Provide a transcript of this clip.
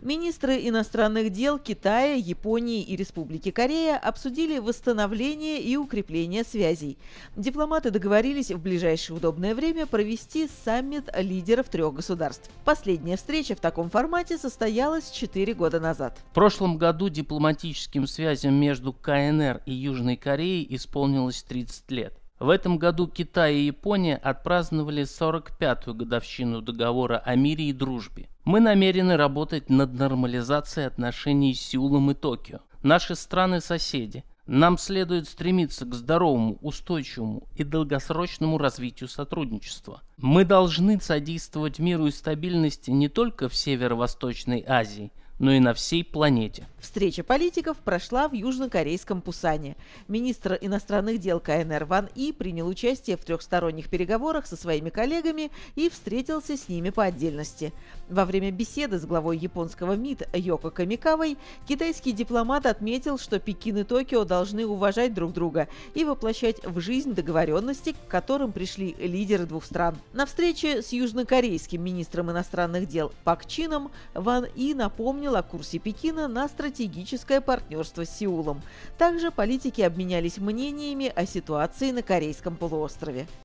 Министры иностранных дел Китая, Японии и Республики Корея обсудили восстановление и укрепление связей. Дипломаты договорились в ближайшее удобное время провести саммит лидеров трех государств. Последняя встреча в таком формате состоялась 4 года назад. В прошлом году дипломатическим связям между КНР и Южной Кореей исполнилось 30 лет. В этом году Китай и Япония отпраздновали 45-ю годовщину договора о мире и дружбе. Мы намерены работать над нормализацией отношений с Сеулом и Токио. Наши страны-соседи. Нам следует стремиться к здоровому, устойчивому и долгосрочному развитию сотрудничества. Мы должны содействовать миру и стабильности не только в Северо-Восточной Азии, но и на всей планете. Встреча политиков прошла в южнокорейском Пусане. Министр иностранных дел КНР Ван И принял участие в трехсторонних переговорах со своими коллегами и встретился с ними по отдельности. Во время беседы с главой японского МИД Йоко Камикавой китайский дипломат отметил, что Пекин и Токио должны уважать друг друга и воплощать в жизнь договоренности, к которым пришли лидеры двух стран. На встрече с южнокорейским министром иностранных дел Пак Чином Ван И напомнил, напомнил о курсе Пекина на стратегическое партнерство с Сеулом. Также политики обменялись мнениями о ситуации на Корейском полуострове.